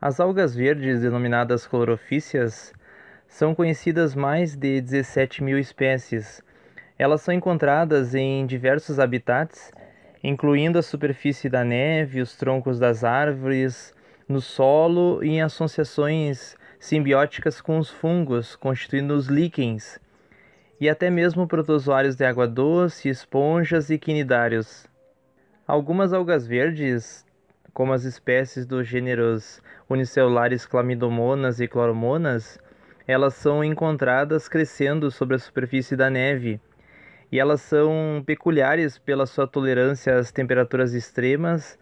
As algas verdes, denominadas clorofícias, são conhecidas mais de 17 mil espécies. Elas são encontradas em diversos habitats, incluindo a superfície da neve, os troncos das árvores, no solo e em associações simbióticas com os fungos, constituindo os líquens, e até mesmo protozoários de água doce, esponjas e quinidários. Algumas algas verdes como as espécies dos gêneros unicelulares Clamidomonas e Chloromonas, elas são encontradas crescendo sobre a superfície da neve. E elas são peculiares pela sua tolerância às temperaturas extremas,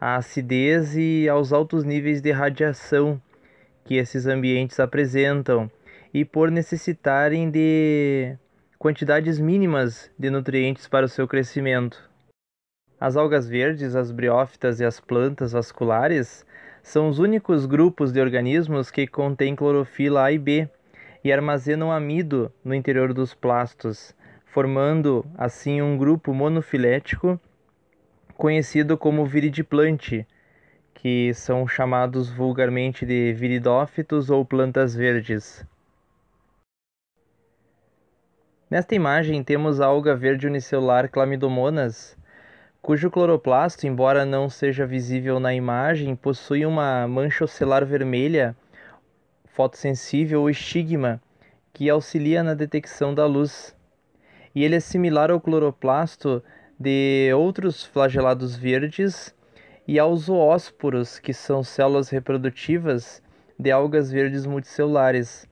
à acidez e aos altos níveis de radiação que esses ambientes apresentam, e por necessitarem de quantidades mínimas de nutrientes para o seu crescimento. As algas verdes, as briófitas e as plantas vasculares são os únicos grupos de organismos que contêm clorofila A e B e armazenam amido no interior dos plastos, formando assim um grupo monofilético conhecido como viridiplante, que são chamados vulgarmente de viridófitos ou plantas verdes. Nesta imagem temos a alga verde unicelular Clamidomonas cujo cloroplasto, embora não seja visível na imagem, possui uma mancha ocelar vermelha fotossensível ou estigma que auxilia na detecção da luz. E ele é similar ao cloroplasto de outros flagelados verdes e aos zoósporos, que são células reprodutivas de algas verdes multicelulares.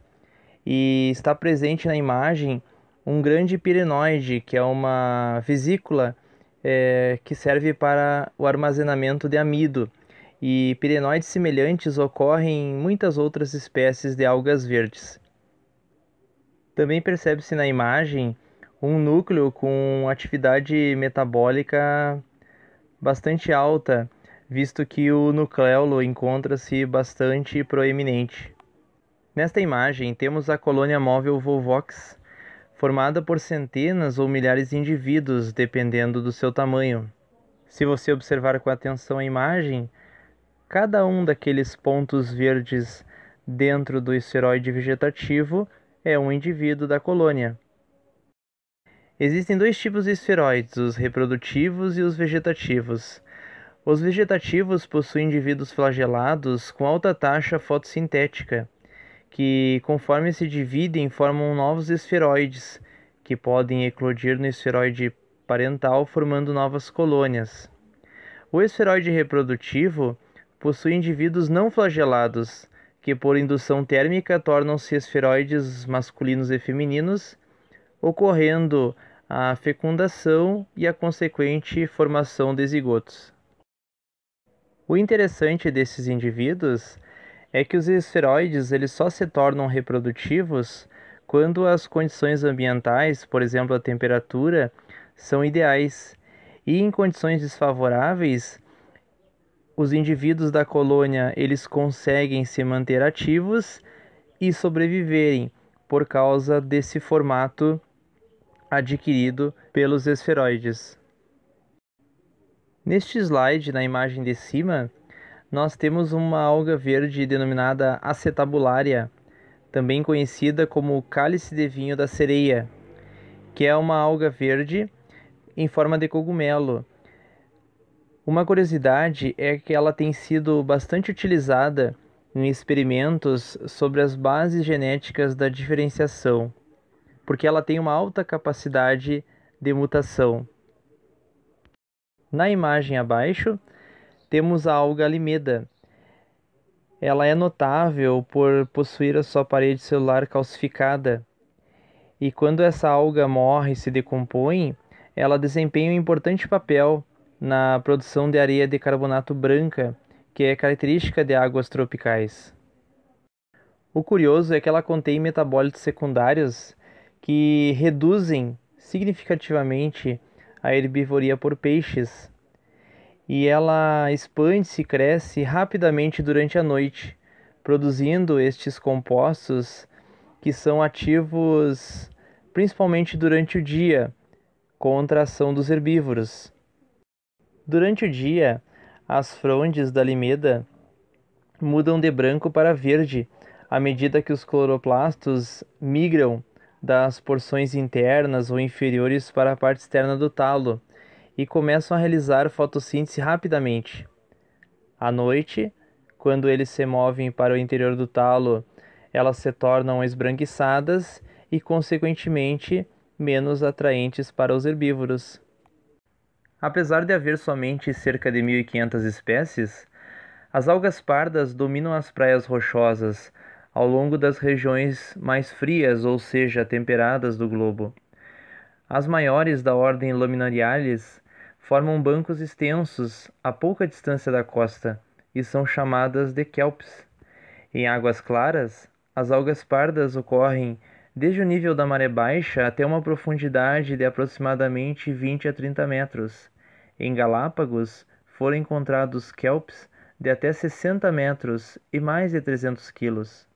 E está presente na imagem um grande pirenoide, que é uma vesícula é, que serve para o armazenamento de amido. E pirenoides semelhantes ocorrem em muitas outras espécies de algas verdes. Também percebe-se na imagem um núcleo com atividade metabólica bastante alta, visto que o nucleolo encontra-se bastante proeminente. Nesta imagem, temos a colônia móvel Volvox, formada por centenas ou milhares de indivíduos, dependendo do seu tamanho. Se você observar com atenção a imagem, cada um daqueles pontos verdes dentro do esferoide vegetativo é um indivíduo da colônia. Existem dois tipos de esferoides, os reprodutivos e os vegetativos. Os vegetativos possuem indivíduos flagelados com alta taxa fotossintética que, conforme se dividem, formam novos esferoides, que podem eclodir no esferoide parental, formando novas colônias. O esferoide reprodutivo possui indivíduos não flagelados, que por indução térmica tornam-se esferoides masculinos e femininos, ocorrendo a fecundação e a consequente formação de zigotos. O interessante desses indivíduos é que os esferoides eles só se tornam reprodutivos quando as condições ambientais, por exemplo, a temperatura, são ideais. E em condições desfavoráveis, os indivíduos da colônia eles conseguem se manter ativos e sobreviverem por causa desse formato adquirido pelos esferoides. Neste slide, na imagem de cima, nós temos uma alga verde denominada acetabularia, também conhecida como cálice de vinho da sereia, que é uma alga verde em forma de cogumelo. Uma curiosidade é que ela tem sido bastante utilizada em experimentos sobre as bases genéticas da diferenciação, porque ela tem uma alta capacidade de mutação. Na imagem abaixo, temos a alga alimeda. Ela é notável por possuir a sua parede celular calcificada. E quando essa alga morre e se decompõe, ela desempenha um importante papel na produção de areia de carbonato branca, que é característica de águas tropicais. O curioso é que ela contém metabólitos secundários que reduzem significativamente a herbivoria por peixes, e ela expande-se e cresce rapidamente durante a noite, produzindo estes compostos que são ativos principalmente durante o dia, contra a ação dos herbívoros. Durante o dia, as frondes da limeda mudam de branco para verde à medida que os cloroplastos migram das porções internas ou inferiores para a parte externa do talo e começam a realizar fotossíntese rapidamente. À noite, quando eles se movem para o interior do talo, elas se tornam esbranquiçadas e, consequentemente, menos atraentes para os herbívoros. Apesar de haver somente cerca de 1.500 espécies, as algas pardas dominam as praias rochosas ao longo das regiões mais frias, ou seja, temperadas do globo. As maiores da ordem Laminariales formam bancos extensos a pouca distância da costa e são chamadas de kelps. Em águas claras, as algas pardas ocorrem desde o nível da maré baixa até uma profundidade de aproximadamente 20 a 30 metros. Em Galápagos foram encontrados kelps de até 60 metros e mais de 300 quilos.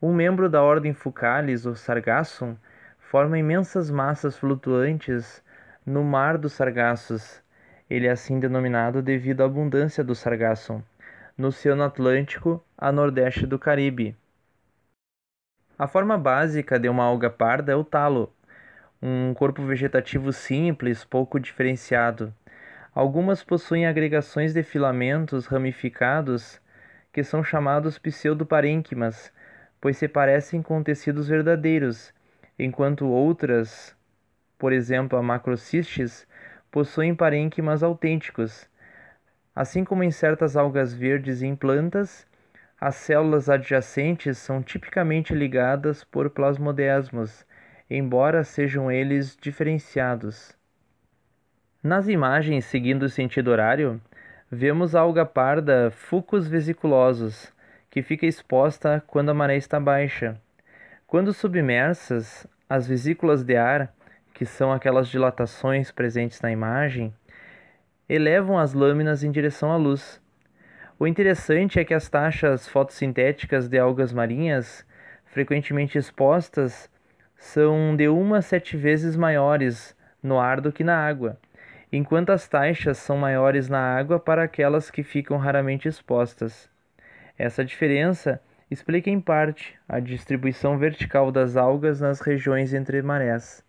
Um membro da ordem Fucalis, o Sargassum, forma imensas massas flutuantes no mar dos sargassos. Ele é assim denominado devido à abundância do sargaço, no Oceano Atlântico, a nordeste do Caribe. A forma básica de uma alga parda é o talo, um corpo vegetativo simples, pouco diferenciado. Algumas possuem agregações de filamentos ramificados que são chamados pseudoparênquimas, pois se parecem com tecidos verdadeiros, enquanto outras por exemplo a Macrocistes, possuem parênquimas autênticos. Assim como em certas algas verdes e em plantas, as células adjacentes são tipicamente ligadas por plasmodesmos, embora sejam eles diferenciados. Nas imagens seguindo o sentido horário, vemos a alga parda Fucus vesiculosos, que fica exposta quando a maré está baixa. Quando submersas, as vesículas de ar que são aquelas dilatações presentes na imagem, elevam as lâminas em direção à luz. O interessante é que as taxas fotossintéticas de algas marinhas, frequentemente expostas, são de uma a sete vezes maiores no ar do que na água, enquanto as taxas são maiores na água para aquelas que ficam raramente expostas. Essa diferença explica em parte a distribuição vertical das algas nas regiões entre marés.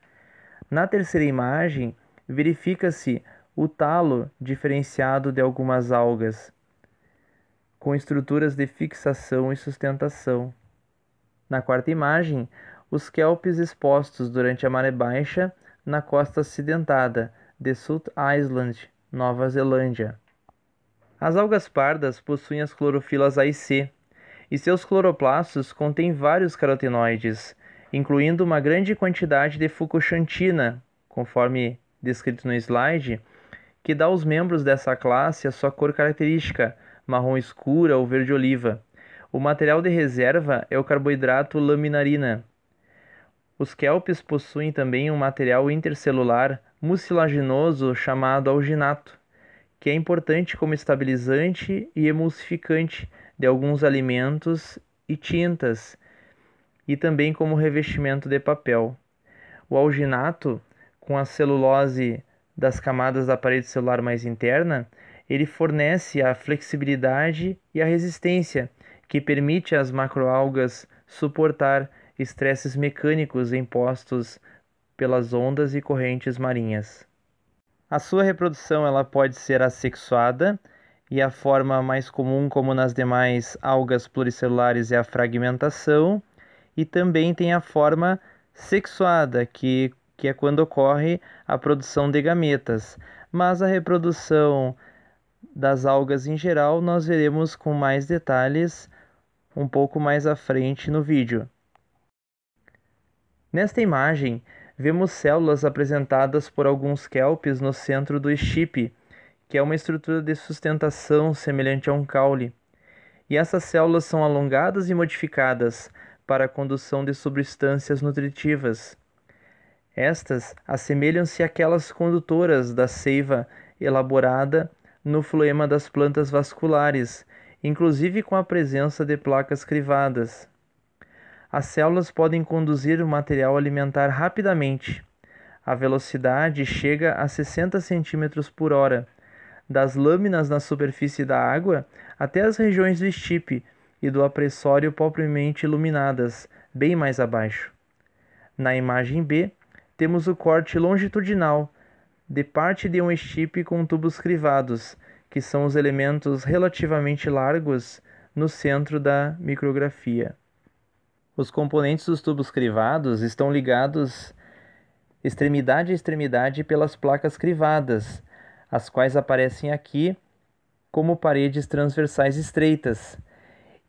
Na terceira imagem, verifica-se o talo diferenciado de algumas algas, com estruturas de fixação e sustentação. Na quarta imagem, os kelps expostos durante a maré baixa na costa acidentada de South Island, Nova Zelândia. As algas pardas possuem as clorofilas A e C, e seus cloroplastos contêm vários carotenoides, incluindo uma grande quantidade de fucoxantina, conforme descrito no slide, que dá aos membros dessa classe a sua cor característica, marrom escura ou verde oliva. O material de reserva é o carboidrato laminarina. Os kelps possuem também um material intercelular mucilaginoso chamado alginato, que é importante como estabilizante e emulsificante de alguns alimentos e tintas, e também como revestimento de papel. O alginato, com a celulose das camadas da parede celular mais interna, ele fornece a flexibilidade e a resistência que permite às macroalgas suportar estresses mecânicos impostos pelas ondas e correntes marinhas. A sua reprodução ela pode ser assexuada e a forma mais comum, como nas demais algas pluricelulares, é a fragmentação, e também tem a forma sexuada, que, que é quando ocorre a produção de gametas. Mas a reprodução das algas em geral nós veremos com mais detalhes um pouco mais à frente no vídeo. Nesta imagem, vemos células apresentadas por alguns kelps no centro do estipe, que é uma estrutura de sustentação semelhante a um caule. E essas células são alongadas e modificadas, para a condução de substâncias nutritivas. Estas assemelham-se àquelas condutoras da seiva elaborada no floema das plantas vasculares, inclusive com a presença de placas crivadas. As células podem conduzir o material alimentar rapidamente. A velocidade chega a 60 cm por hora, das lâminas na superfície da água até as regiões do estipe, e do apressório propriamente iluminadas, bem mais abaixo. Na imagem B, temos o corte longitudinal, de parte de um estipe com tubos crivados, que são os elementos relativamente largos no centro da micrografia. Os componentes dos tubos crivados estão ligados extremidade a extremidade pelas placas crivadas, as quais aparecem aqui como paredes transversais estreitas,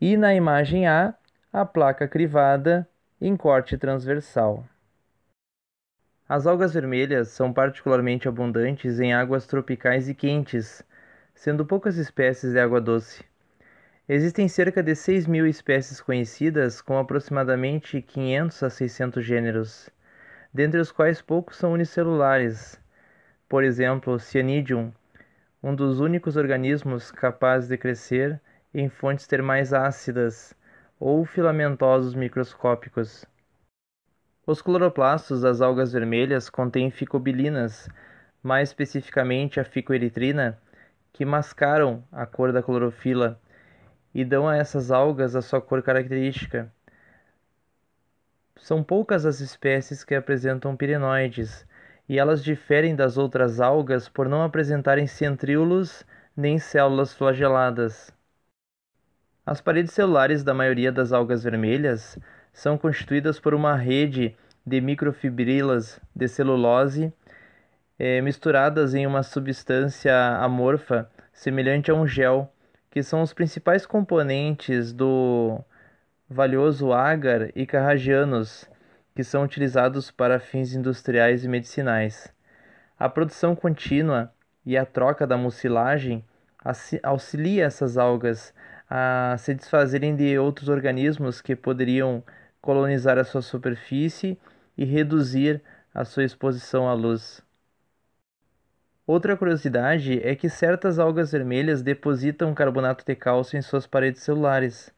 e na imagem A, a placa crivada em corte transversal. As algas vermelhas são particularmente abundantes em águas tropicais e quentes, sendo poucas espécies de água doce. Existem cerca de 6 mil espécies conhecidas, com aproximadamente 500 a 600 gêneros, dentre os quais poucos são unicelulares. Por exemplo, Cyanidium, um dos únicos organismos capazes de crescer em fontes termais ácidas ou filamentosos microscópicos. Os cloroplastos das algas vermelhas contêm ficobilinas, mais especificamente a ficoeritrina, que mascaram a cor da clorofila e dão a essas algas a sua cor característica. São poucas as espécies que apresentam pirenoides, e elas diferem das outras algas por não apresentarem centríolos nem células flageladas. As paredes celulares da maioria das algas vermelhas são constituídas por uma rede de microfibrilas de celulose eh, misturadas em uma substância amorfa semelhante a um gel, que são os principais componentes do valioso ágar e carragianos, que são utilizados para fins industriais e medicinais. A produção contínua e a troca da mucilagem auxilia essas algas a se desfazerem de outros organismos que poderiam colonizar a sua superfície e reduzir a sua exposição à luz. Outra curiosidade é que certas algas vermelhas depositam carbonato de cálcio em suas paredes celulares,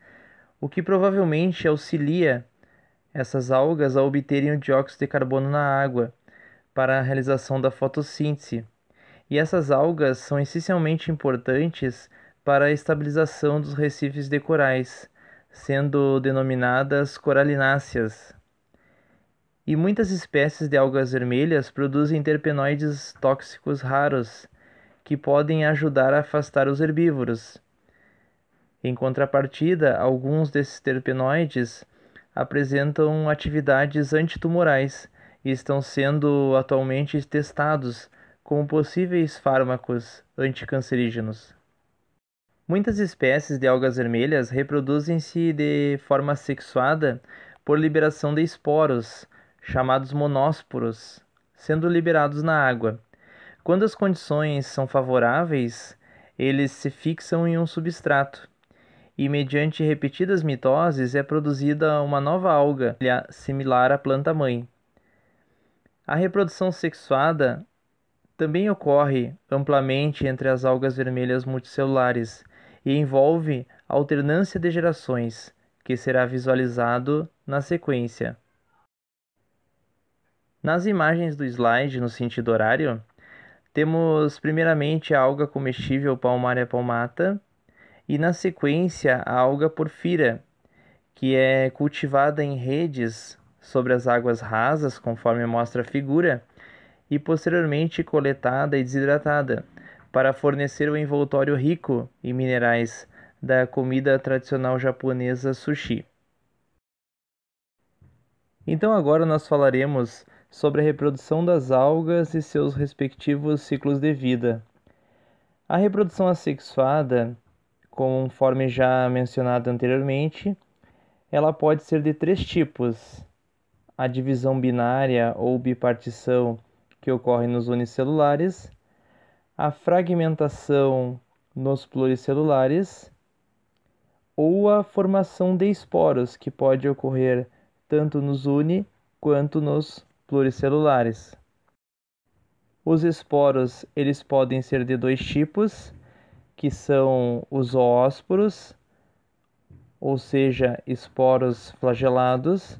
o que provavelmente auxilia essas algas a obterem o dióxido de carbono na água para a realização da fotossíntese. E essas algas são essencialmente importantes para a estabilização dos recifes de corais, sendo denominadas coralináceas. E muitas espécies de algas vermelhas produzem terpenoides tóxicos raros, que podem ajudar a afastar os herbívoros. Em contrapartida, alguns desses terpenoides apresentam atividades antitumorais e estão sendo atualmente testados como possíveis fármacos anticancerígenos. Muitas espécies de algas vermelhas reproduzem-se de forma sexuada por liberação de esporos, chamados monósporos, sendo liberados na água. Quando as condições são favoráveis, eles se fixam em um substrato e, mediante repetidas mitoses, é produzida uma nova alga similar à planta-mãe. A reprodução sexuada também ocorre amplamente entre as algas vermelhas multicelulares, e envolve alternância de gerações, que será visualizado na sequência. Nas imagens do slide, no sentido horário, temos primeiramente a alga comestível Palmaria palmata e na sequência a alga porfira, que é cultivada em redes sobre as águas rasas, conforme mostra a figura, e posteriormente coletada e desidratada, para fornecer o envoltório rico em minerais da comida tradicional japonesa sushi. Então agora nós falaremos sobre a reprodução das algas e seus respectivos ciclos de vida. A reprodução assexuada, conforme já mencionado anteriormente, ela pode ser de três tipos: a divisão binária ou bipartição que ocorre nos unicelulares, a fragmentação nos pluricelulares ou a formação de esporos, que pode ocorrer tanto nos uni quanto nos pluricelulares. Os esporos, eles podem ser de dois tipos, que são os zoósporos, ou seja, esporos flagelados,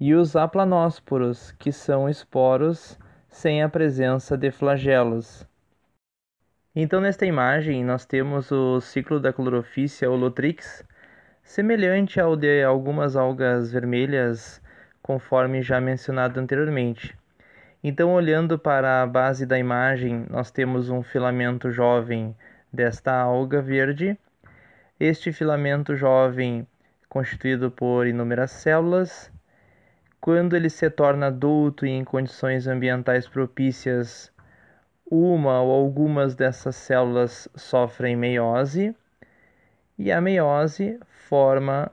e os aplanósporos, que são esporos sem a presença de flagelos. Então, nesta imagem, nós temos o ciclo da clorofícia holotrix, semelhante ao de algumas algas vermelhas, conforme já mencionado anteriormente. Então, olhando para a base da imagem, nós temos um filamento jovem desta alga verde. Este filamento jovem, constituído por inúmeras células, quando ele se torna adulto e em condições ambientais propícias, uma ou algumas dessas células sofrem meiose e a meiose forma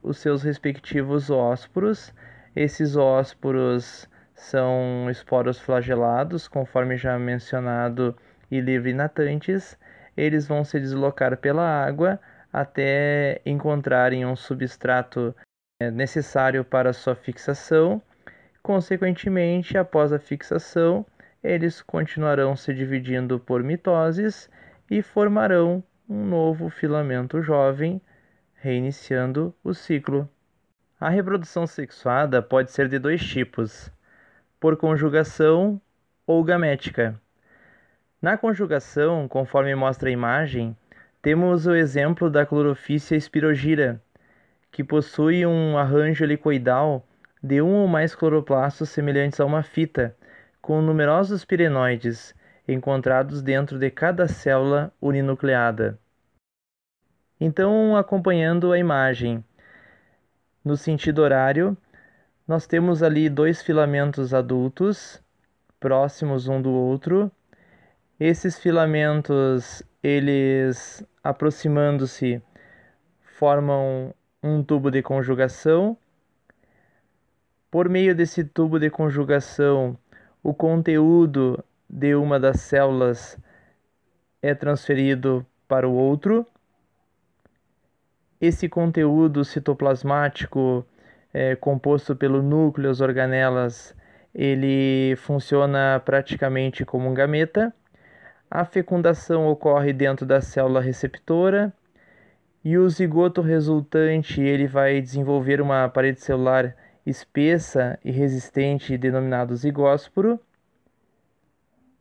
os seus respectivos ósporos. Esses ósporos são esporos flagelados, conforme já mencionado, e livre-natantes. Eles vão se deslocar pela água até encontrarem um substrato é, necessário para sua fixação. Consequentemente, após a fixação, eles continuarão se dividindo por mitoses e formarão um novo filamento jovem, reiniciando o ciclo. A reprodução sexuada pode ser de dois tipos: por conjugação ou gamética. Na conjugação, conforme mostra a imagem, temos o exemplo da clorofícia espirogira, que possui um arranjo helicoidal de um ou mais cloroplastos semelhantes a uma fita com numerosos pirenoides encontrados dentro de cada célula uninucleada. Então, acompanhando a imagem, no sentido horário, nós temos ali dois filamentos adultos próximos um do outro. Esses filamentos, eles aproximando-se, formam um tubo de conjugação. Por meio desse tubo de conjugação, o conteúdo de uma das células é transferido para o outro. Esse conteúdo citoplasmático é, composto pelo núcleo, as organelas, ele funciona praticamente como um gameta. A fecundação ocorre dentro da célula receptora e o zigoto resultante ele vai desenvolver uma parede celular espessa e resistente denominado zigósporo,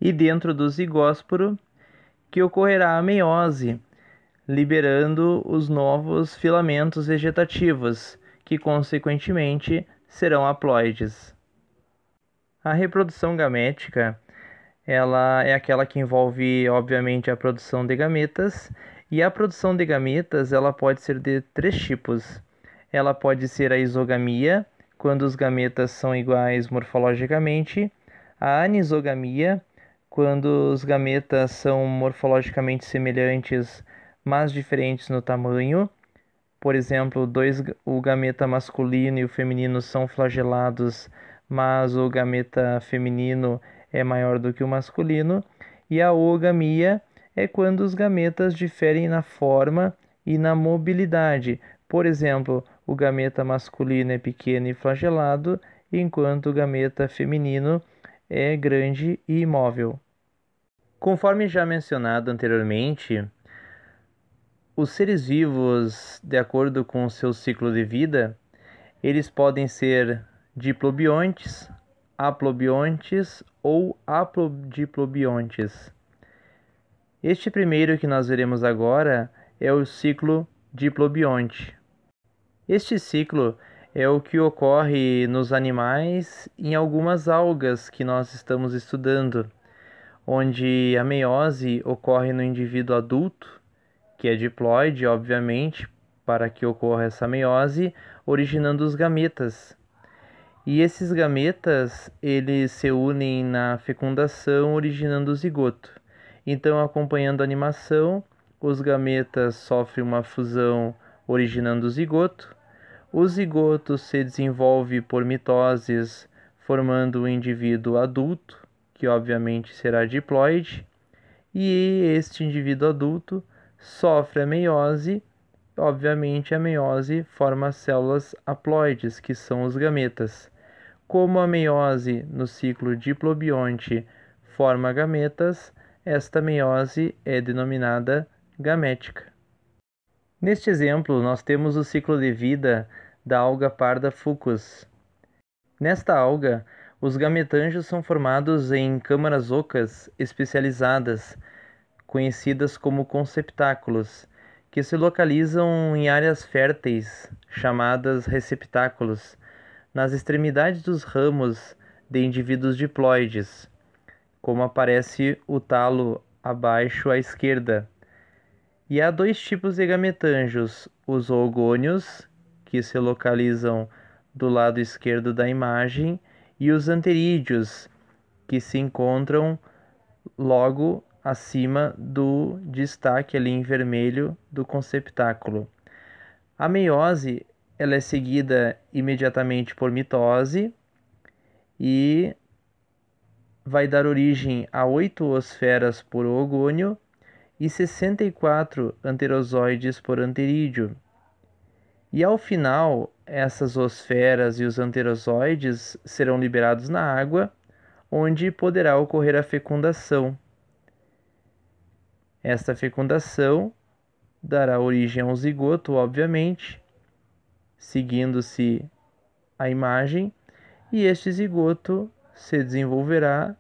e dentro do zigósporo que ocorrerá a meiose, liberando os novos filamentos vegetativos, que consequentemente serão haploides. A reprodução gamética ela é aquela que envolve, obviamente, a produção de gametas, e a produção de gametas ela pode ser de três tipos. Ela pode ser a isogamia, quando os gametas são iguais morfologicamente, a anisogamia, quando os gametas são morfologicamente semelhantes, mas diferentes no tamanho. Por exemplo, dois, o gameta masculino e o feminino são flagelados, mas o gameta feminino é maior do que o masculino. E a oogamia é quando os gametas diferem na forma e na mobilidade. Por exemplo, o gameta masculino é pequeno e flagelado, enquanto o gameta feminino é grande e imóvel. Conforme já mencionado anteriormente, os seres vivos, de acordo com o seu ciclo de vida, eles podem ser diplobiontes, haplobiontes ou haplodiplobiontes. Este primeiro que nós veremos agora é o ciclo diplobionte. Este ciclo é o que ocorre nos animais em algumas algas que nós estamos estudando, onde a meiose ocorre no indivíduo adulto, que é diploide, obviamente, para que ocorra essa meiose, originando os gametas. E esses gametas, eles se unem na fecundação, originando o zigoto. Então, acompanhando a animação, os gametas sofrem uma fusão originando o zigoto, o zigoto se desenvolve por mitoses, formando um indivíduo adulto, que obviamente será diploide, e este indivíduo adulto sofre a meiose. Obviamente, a meiose forma células haploides, que são os gametas. Como a meiose no ciclo diplobionte forma gametas, esta meiose é denominada gamética. Neste exemplo, nós temos o ciclo de vida da alga parda fucus. Nesta alga, os gametanjos são formados em câmaras ocas especializadas, conhecidas como conceptáculos, que se localizam em áreas férteis, chamadas receptáculos, nas extremidades dos ramos de indivíduos diploides, como aparece o talo abaixo à esquerda. E há dois tipos de gametanjos, os ogônios que se localizam do lado esquerdo da imagem, e os anterídeos, que se encontram logo acima do destaque ali em vermelho do conceptáculo. A meiose ela é seguida imediatamente por mitose e vai dar origem a oito osferas por ogônio e 64 anterozoides por anterídeo. E ao final, essas osferas e os anterozoides serão liberados na água, onde poderá ocorrer a fecundação. Esta fecundação dará origem a um zigoto, obviamente, seguindo-se a imagem, e este zigoto se desenvolverá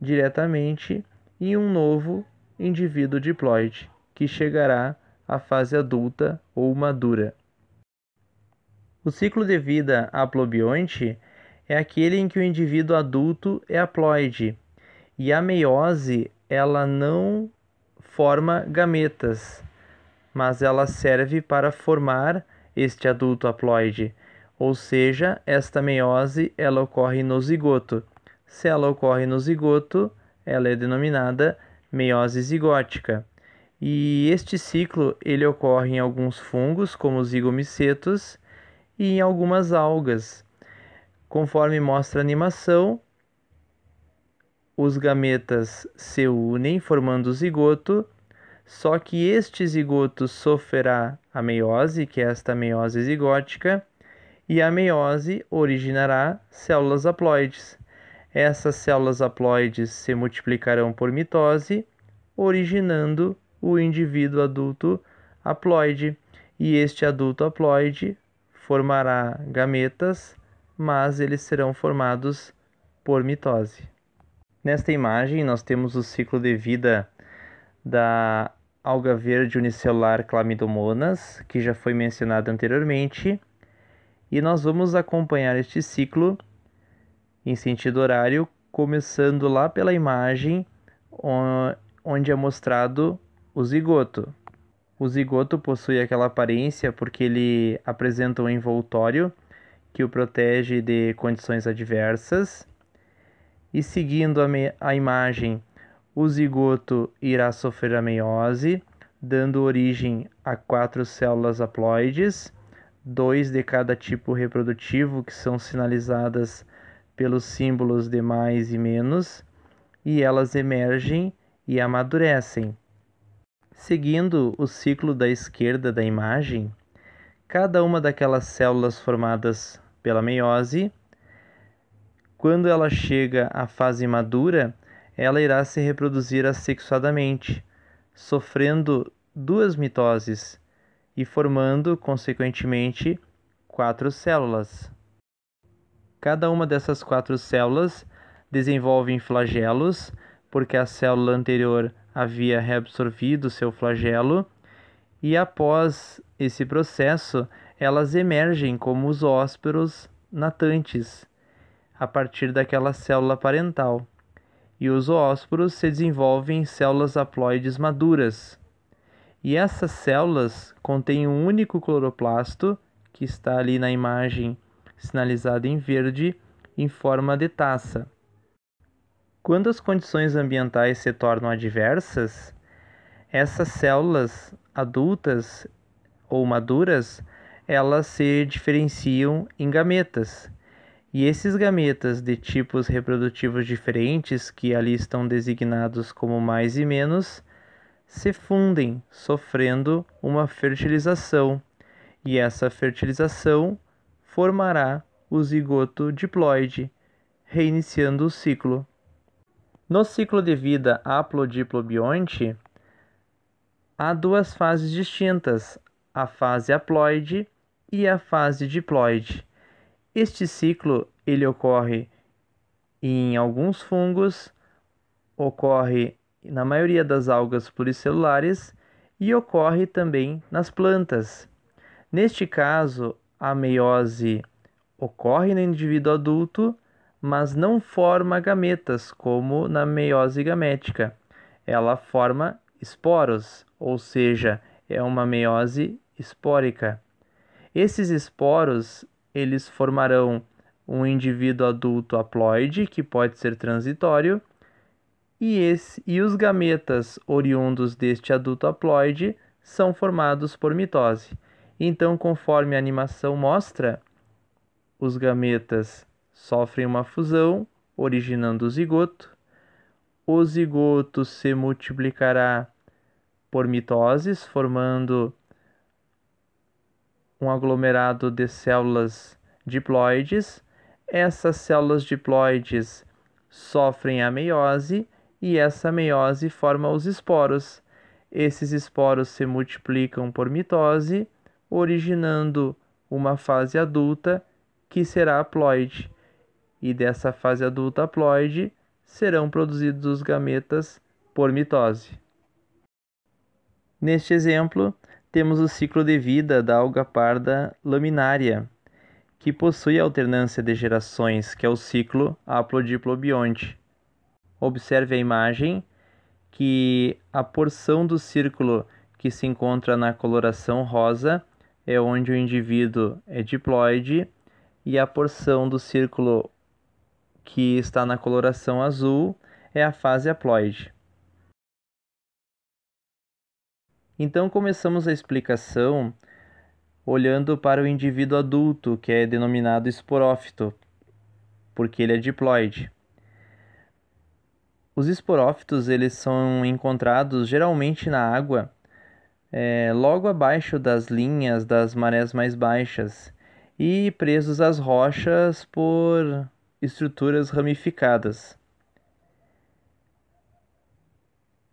diretamente em um novo indivíduo diploide, que chegará à fase adulta ou madura. O ciclo de vida aplobionte é aquele em que o indivíduo adulto é haploide e a meiose ela não forma gametas, mas ela serve para formar este adulto haploide, ou seja, esta meiose ela ocorre no zigoto. Se ela ocorre no zigoto, ela é denominada meiose zigótica. E este ciclo ele ocorre em alguns fungos, como os zigomicetos, e em algumas algas. Conforme mostra a animação, os gametas se unem formando zigoto, só que este zigoto sofrerá a meiose, que é esta meiose zigótica, e a meiose originará células haploides. Essas células haploides se multiplicarão por mitose, originando o indivíduo adulto haploide, e este adulto haploide formará gametas, mas eles serão formados por mitose. Nesta imagem, nós temos o ciclo de vida da alga verde unicelular Clamidomonas, que já foi mencionado anteriormente, e nós vamos acompanhar este ciclo em sentido horário, começando lá pela imagem onde é mostrado o zigoto. O zigoto possui aquela aparência porque ele apresenta um envoltório que o protege de condições adversas. E seguindo a, a imagem, o zigoto irá sofrer a meiose, dando origem a quatro células haploides, dois de cada tipo reprodutivo que são sinalizadas pelos símbolos de mais e menos, e elas emergem e amadurecem. Seguindo o ciclo da esquerda da imagem, cada uma daquelas células formadas pela meiose, quando ela chega à fase madura, ela irá se reproduzir assexuadamente, sofrendo duas mitoses e formando, consequentemente, quatro células. Cada uma dessas quatro células desenvolve flagelos, porque a célula anterior havia reabsorvido seu flagelo, e após esse processo, elas emergem como os natantes a partir daquela célula parental. E os ósporos se desenvolvem em células haploides maduras. E essas células contêm um único cloroplasto, que está ali na imagem sinalizada em verde, em forma de taça. Quando as condições ambientais se tornam adversas, essas células adultas ou maduras, elas se diferenciam em gametas. E esses gametas de tipos reprodutivos diferentes, que ali estão designados como mais e menos, se fundem, sofrendo uma fertilização. E essa fertilização formará o zigoto diploide, reiniciando o ciclo. No ciclo de vida haplodiplobionte, há duas fases distintas, a fase haploide e a fase diploide. Este ciclo ele ocorre em alguns fungos, ocorre na maioria das algas pluricelulares e ocorre também nas plantas. Neste caso, a meiose ocorre no indivíduo adulto mas não forma gametas, como na meiose gamética. Ela forma esporos, ou seja, é uma meiose espórica. Esses esporos, eles formarão um indivíduo adulto haploide, que pode ser transitório, e, esse, e os gametas oriundos deste adulto haploide são formados por mitose. Então, conforme a animação mostra, os gametas sofrem uma fusão, originando o zigoto. O zigoto se multiplicará por mitoses, formando um aglomerado de células diploides. Essas células diploides sofrem a meiose e essa meiose forma os esporos. Esses esporos se multiplicam por mitose, originando uma fase adulta que será a ploide e dessa fase adulta haploide serão produzidos os gametas por mitose. Neste exemplo, temos o ciclo de vida da alga parda laminária, que possui alternância de gerações, que é o ciclo haplodiplobionte. Observe a imagem que a porção do círculo que se encontra na coloração rosa é onde o indivíduo é diploide e a porção do círculo que está na coloração azul, é a fase haploide. Então começamos a explicação olhando para o indivíduo adulto, que é denominado esporófito, porque ele é diploide. Os esporófitos eles são encontrados geralmente na água, é, logo abaixo das linhas das marés mais baixas e presos às rochas por estruturas ramificadas.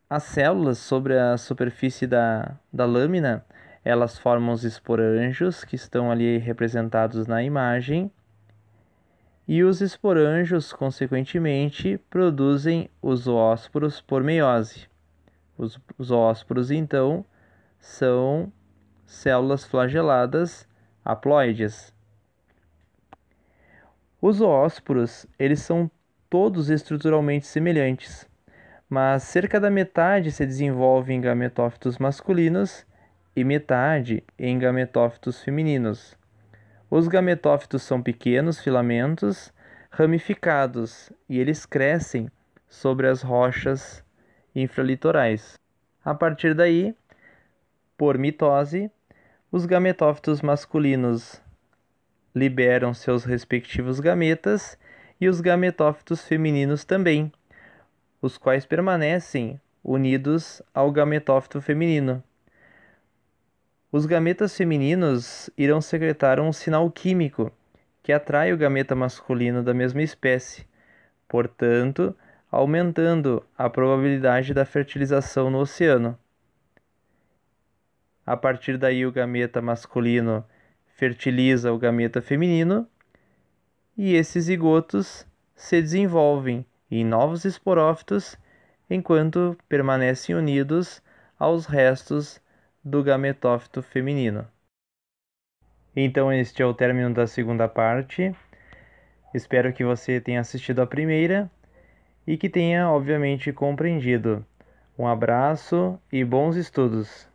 As células sobre a superfície da, da lâmina, elas formam os esporângios que estão ali representados na imagem. E os esporângios, consequentemente, produzem os zoósporos por meiose. Os zoósporos, então, são células flageladas haploides, os zoósporos, eles são todos estruturalmente semelhantes, mas cerca da metade se desenvolve em gametófitos masculinos e metade em gametófitos femininos. Os gametófitos são pequenos filamentos ramificados e eles crescem sobre as rochas infralitorais. A partir daí, por mitose, os gametófitos masculinos liberam seus respectivos gametas e os gametófitos femininos também, os quais permanecem unidos ao gametófito feminino. Os gametas femininos irão secretar um sinal químico que atrai o gameta masculino da mesma espécie, portanto, aumentando a probabilidade da fertilização no oceano. A partir daí, o gameta masculino fertiliza o gameta feminino e esses zigotos se desenvolvem em novos esporófitos enquanto permanecem unidos aos restos do gametófito feminino. Então, este é o término da segunda parte. Espero que você tenha assistido a primeira e que tenha, obviamente, compreendido. Um abraço e bons estudos!